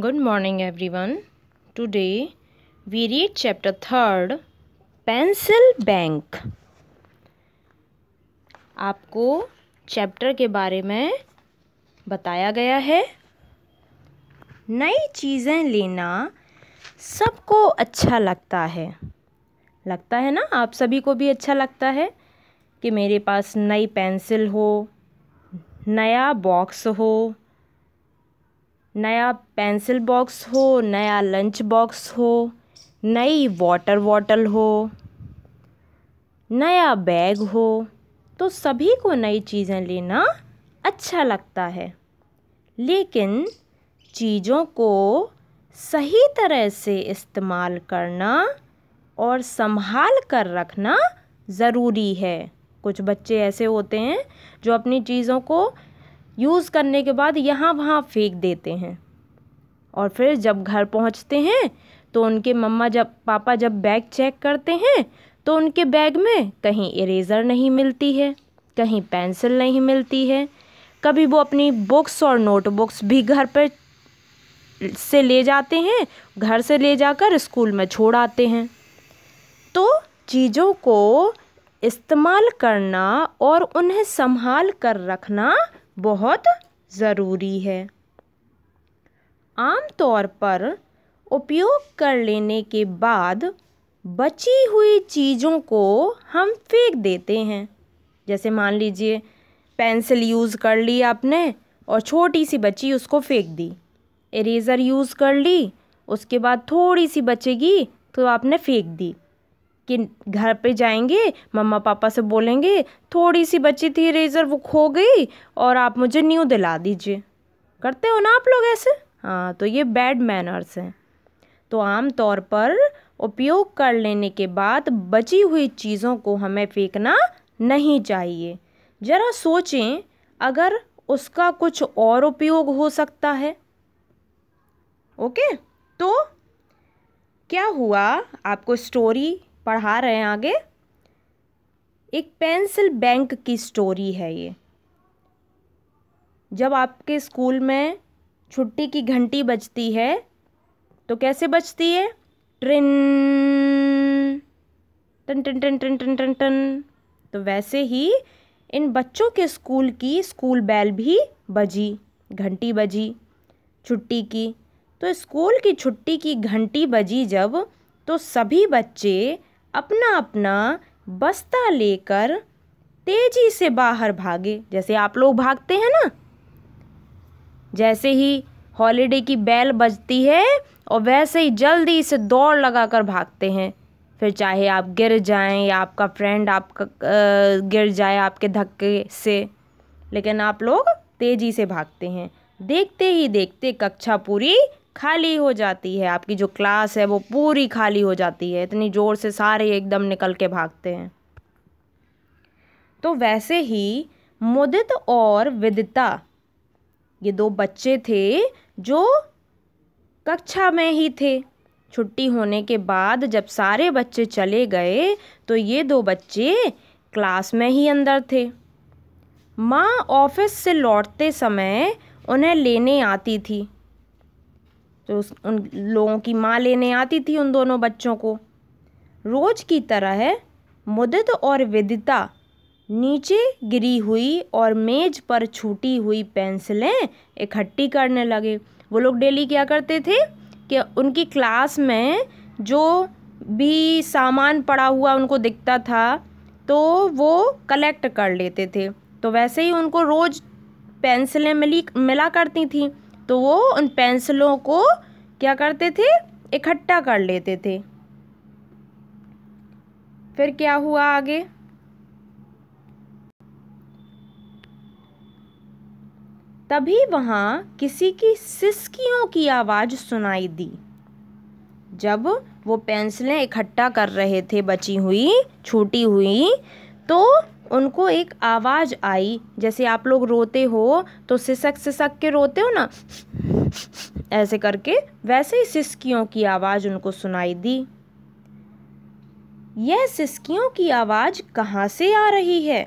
Good morning, everyone. Today we read chapter third Pencil Bank. आपको chapter के बारे में बताया गया है नई चीज़ें लेना सबको अच्छा लगता है लगता है ना आप सभी को भी अच्छा लगता है कि मेरे पास नई पेंसिल हो नया बॉक्स हो नया पेंसिल बॉक्स हो नया लंच बॉक्स हो नई वाटर बॉटल हो नया बैग हो तो सभी को नई चीज़ें लेना अच्छा लगता है लेकिन चीज़ों को सही तरह से इस्तेमाल करना और संभाल कर रखना ज़रूरी है कुछ बच्चे ऐसे होते हैं जो अपनी चीज़ों को यूज़ करने के बाद यहाँ वहाँ फेंक देते हैं और फिर जब घर पहुँचते हैं तो उनके मम्मा जब पापा जब बैग चेक करते हैं तो उनके बैग में कहीं इरेज़र नहीं मिलती है कहीं पेंसिल नहीं मिलती है कभी वो अपनी बुक्स और नोटबुक्स भी घर पर से ले जाते हैं घर से ले जाकर स्कूल में छोड़ आते हैं तो चीज़ों को इस्तेमाल करना और उन्हें संभाल कर रखना बहुत ज़रूरी है आमतौर पर उपयोग कर लेने के बाद बची हुई चीज़ों को हम फेंक देते हैं जैसे मान लीजिए पेंसिल यूज़ कर ली आपने और छोटी सी बची उसको फेंक दी इरेज़र यूज़ कर ली उसके बाद थोड़ी सी बचेगी तो आपने फेंक दी कि घर पे जाएंगे मम्मा पापा से बोलेंगे थोड़ी सी बची थी इरेज़र वो खो गई और आप मुझे न्यू दिला दीजिए करते हो ना आप लोग ऐसे हाँ तो ये बैड मैनर्स हैं तो आम तौर पर उपयोग कर लेने के बाद बची हुई चीज़ों को हमें फेंकना नहीं चाहिए ज़रा सोचें अगर उसका कुछ और उपयोग हो सकता है ओके तो क्या हुआ आपको स्टोरी पढ़ा रहे हैं आगे एक पेंसिल बैंक की स्टोरी है ये जब आपके स्कूल में छुट्टी की घंटी बजती है तो कैसे बजती है ट्रिन टन टन टन टन टन टन टन तो वैसे ही इन बच्चों के स्कूल की स्कूल बैल भी बजी घंटी बजी छुट्टी की तो स्कूल की छुट्टी की घंटी बजी जब तो सभी बच्चे अपना अपना बस्ता लेकर तेजी से बाहर भागे जैसे आप लोग भागते हैं ना जैसे ही हॉलिडे की बैल बजती है और वैसे ही जल्दी से दौड़ लगाकर भागते हैं फिर चाहे आप गिर जाएं या आपका फ्रेंड आपका गिर जाए आपके धक्के से लेकिन आप लोग तेज़ी से भागते हैं देखते ही देखते कक्षा पूरी खाली हो जाती है आपकी जो क्लास है वो पूरी खाली हो जाती है इतनी ज़ोर से सारे एकदम निकल के भागते हैं तो वैसे ही मुदित और विदिता ये दो बच्चे थे जो कक्षा में ही थे छुट्टी होने के बाद जब सारे बच्चे चले गए तो ये दो बच्चे क्लास में ही अंदर थे माँ ऑफिस से लौटते समय उन्हें लेने आती थी तो उस उन लोगों की माँ लेने आती थी उन दोनों बच्चों को रोज की तरह मुदित और विदिता नीचे गिरी हुई और मेज पर छूटी हुई पेंसिलें इकट्ठी करने लगे वो लोग डेली क्या करते थे कि उनकी क्लास में जो भी सामान पड़ा हुआ उनको दिखता था तो वो कलेक्ट कर लेते थे तो वैसे ही उनको रोज़ पेंसिलें मिली मिला करती थी तो वो उन पेंसिलों को क्या करते थे इकट्ठा कर लेते थे फिर क्या हुआ आगे तभी वहाँ किसी की सिसकियों की आवाज़ सुनाई दी जब वो पेंसिलें इकट्ठा कर रहे थे बची हुई छूटी हुई तो उनको एक आवाज़ आई जैसे आप लोग रोते हो तो सिसक सिसक के रोते हो ना ऐसे करके वैसे ही सिसकियों की आवाज़ उनको सुनाई दी यह सिसकियों की आवाज़ कहाँ से आ रही है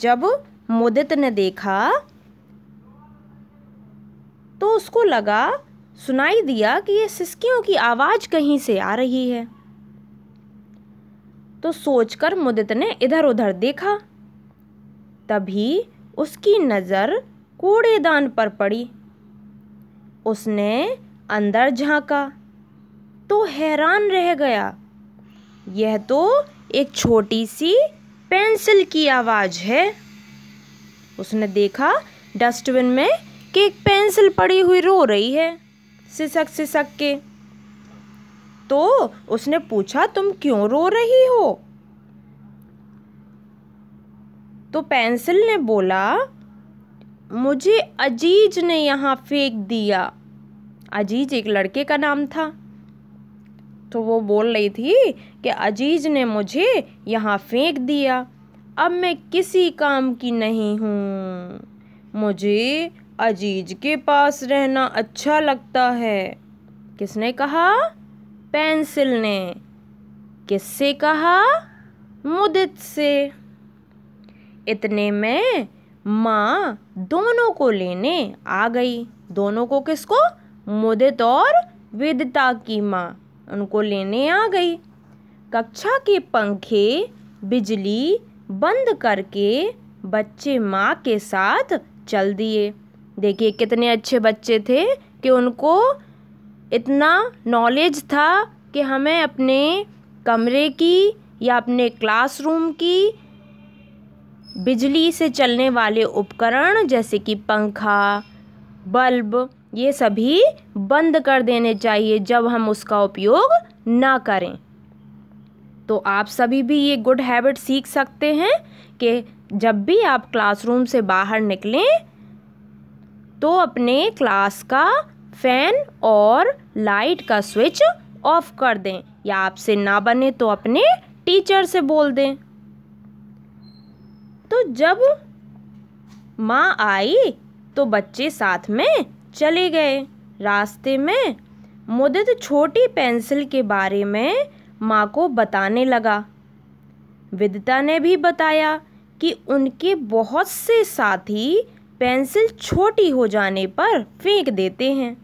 जब मुदित ने देखा तो उसको लगा सुनाई दिया कि ये सिसकियों की आवाज़ कहीं से आ रही है तो सोचकर मुदित ने इधर उधर देखा तभी उसकी नज़र कूड़ेदान पर पड़ी उसने अंदर झांका तो हैरान रह गया यह तो एक छोटी सी पेंसिल की आवाज़ है उसने देखा डस्टबिन में कि एक पेंसिल पड़ी हुई रो रही है सिसक सिसक के तो उसने पूछा तुम क्यों रो रही हो तो पेंसिल ने बोला मुझे अजीज ने यहाँ फेंक दिया अजीज एक लड़के का नाम था तो वो बोल रही थी कि अजीज ने मुझे यहाँ फेंक दिया अब मैं किसी काम की नहीं हूँ मुझे अजीज के पास रहना अच्छा लगता है किसने कहा पेंसिल ने किससे कहा मुदित से इतने में माँ दोनों को लेने आ गई दोनों को किसको मुदित और विदता की माँ उनको लेने आ गई कक्षा के पंखे बिजली बंद करके बच्चे माँ के साथ चल दिए देखिए कितने अच्छे बच्चे थे कि उनको इतना नॉलेज था कि हमें अपने कमरे की या अपने क्लासरूम की बिजली से चलने वाले उपकरण जैसे कि पंखा बल्ब ये सभी बंद कर देने चाहिए जब हम उसका उपयोग ना करें तो आप सभी भी ये गुड हैबिट सीख सकते हैं कि जब भी आप क्लासरूम से बाहर निकलें तो अपने क्लास का फैन और लाइट का स्विच ऑफ कर दें या आपसे ना बने तो अपने टीचर से बोल दें तो जब माँ आई तो बच्चे साथ में चले गए रास्ते में मुदित छोटी पेंसिल के बारे में माँ को बताने लगा विदिता ने भी बताया कि उनके बहुत से साथी पेंसिल छोटी हो जाने पर फेंक देते हैं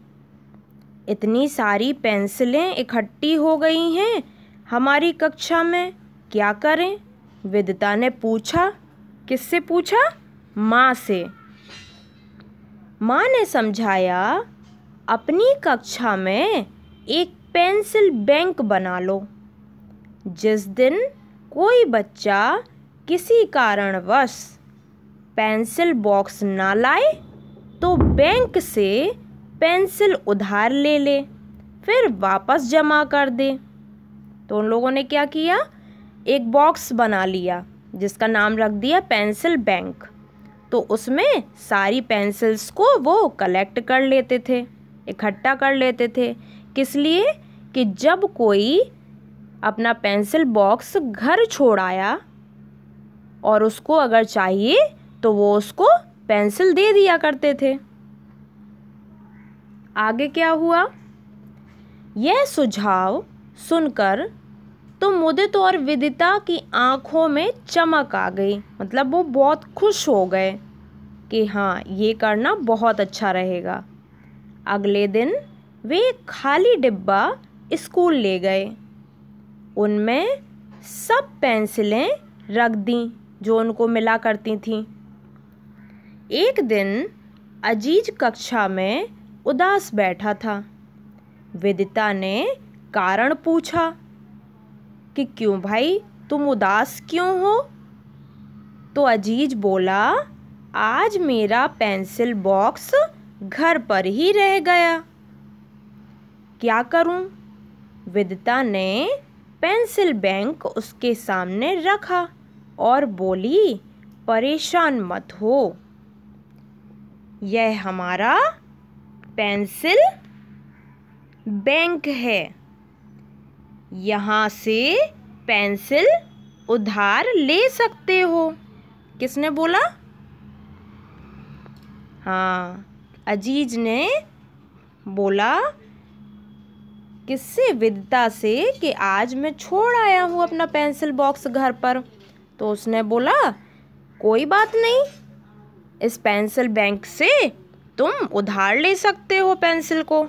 इतनी सारी पेंसिलें इकट्ठी हो गई हैं हमारी कक्षा में क्या करें विदिता ने पूछा किससे पूछा माँ से माँ ने समझाया अपनी कक्षा में एक पेंसिल बैंक बना लो जिस दिन कोई बच्चा किसी कारणवश पेंसिल बॉक्स ना लाए तो बैंक से पेंसिल उधार ले ले फिर वापस जमा कर दे तो उन लोगों ने क्या किया एक बॉक्स बना लिया जिसका नाम रख दिया पेंसिल बैंक तो उसमें सारी पेंसिल्स को वो कलेक्ट कर लेते थे इकट्ठा कर लेते थे किस लिए कि जब कोई अपना पेंसिल बॉक्स घर छोड़ आया और उसको अगर चाहिए तो वो उसको पेंसिल दे दिया करते थे आगे क्या हुआ यह सुझाव सुनकर तो मुदित और विदिता की आंखों में चमक आ गई मतलब वो बहुत खुश हो गए कि हाँ ये करना बहुत अच्छा रहेगा अगले दिन वे खाली डिब्बा स्कूल ले गए उनमें सब पेंसिलें रख दी जो उनको मिला करती थीं एक दिन अजीज कक्षा में उदास बैठा था विदिता ने कारण पूछा कि क्यों भाई तुम उदास क्यों हो तो अजीज बोला आज मेरा पेंसिल बॉक्स घर पर ही रह गया क्या करूं? विदिता ने पेंसिल बैंक उसके सामने रखा और बोली परेशान मत हो यह हमारा पेंसिल बैंक है यहाँ से पेंसिल उधार ले सकते हो किसने बोला हाँ अजीज ने बोला किससे विदिता से कि आज मैं छोड़ आया हूँ अपना पेंसिल बॉक्स घर पर तो उसने बोला कोई बात नहीं इस पेंसिल बैंक से तुम उधार ले सकते हो पेंसिल को